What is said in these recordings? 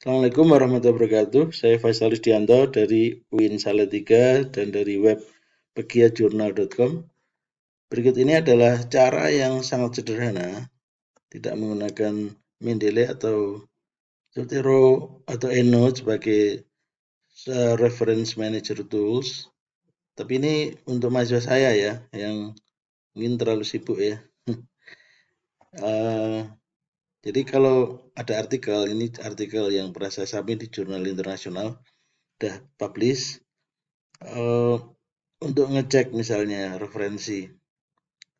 Assalamualaikum warahmatullahi wabarakatuh. Saya Faisal Dianto dari Win Salatiga dan dari web Berikut ini adalah cara yang sangat sederhana, tidak menggunakan Mendeley atau Zotero atau EndNote sebagai eh, reference manager tools. Tapi ini untuk mahasiswa saya ya, yang mungkin terlalu sibuk ya. Eh, jadi kalau ada artikel, ini artikel yang pernah saya submit di jurnal internasional, udah publish, uh, untuk ngecek misalnya referensi.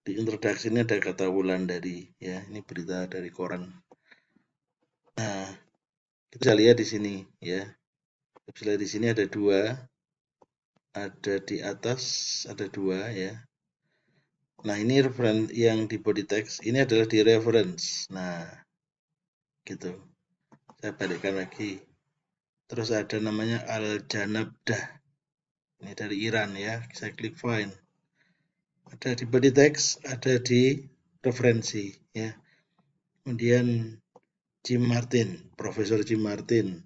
Di introduksi ini ada kata dari ya, ini berita dari koran. Nah, kita lihat di sini, ya. Kita lihat di sini ada dua, ada di atas, ada dua, ya. Nah, ini referensi yang di body text, ini adalah di reference. Nah, gitu saya balikkan lagi terus ada namanya al janabdah ini dari Iran ya saya klik find ada di body text ada di referensi ya kemudian Jim Martin Profesor Jim Martin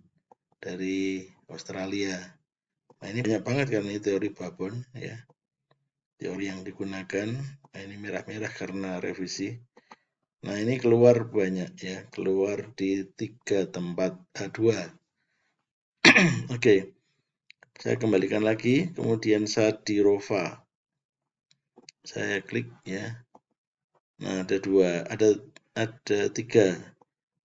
dari Australia nah ini banyak banget kan ini teori babon ya teori yang digunakan nah ini merah-merah karena revisi Nah, ini keluar banyak ya, keluar di tiga tempat A2. Oke, saya kembalikan lagi, kemudian di Rova. Saya klik ya. Nah, ada dua, ada ada tiga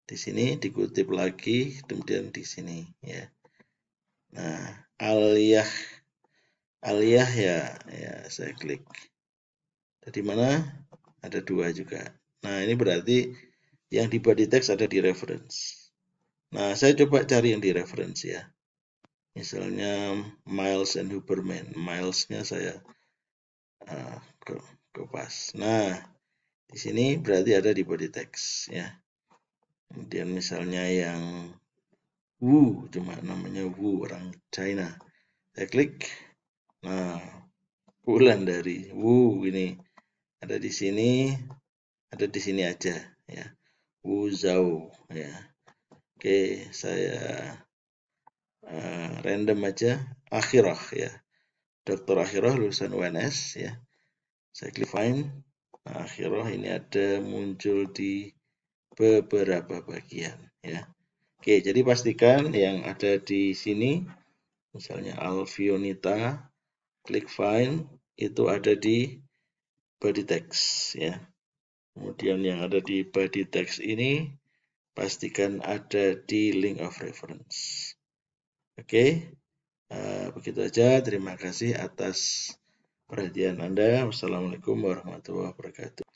di sini dikutip lagi, kemudian di sini ya. Nah, aliyah aliyah ya, ya saya klik. Jadi mana? Ada dua juga Nah, ini berarti yang di body text ada di reference. Nah, saya coba cari yang di reference ya. Misalnya Miles and Huberman. Miles-nya saya uh, eh, pas Nah, di sini berarti ada di body text ya. Kemudian misalnya yang Wu, cuma namanya Wu orang China. Saya klik. Nah, bulan dari Wu ini ada di sini ada di sini aja ya Wuzhou ya oke saya uh, random aja akhirah ya dokter Akhirah lulusan UNS ya saya klik find Akhirah ini ada muncul di beberapa bagian ya Oke jadi pastikan yang ada di sini misalnya alfionita klik find itu ada di body text ya Kemudian yang ada di body text ini pastikan ada di link of reference. Oke, okay. Eh, begitu aja. Terima kasih atas perhatian Anda. Wassalamualaikum warahmatullahi wabarakatuh.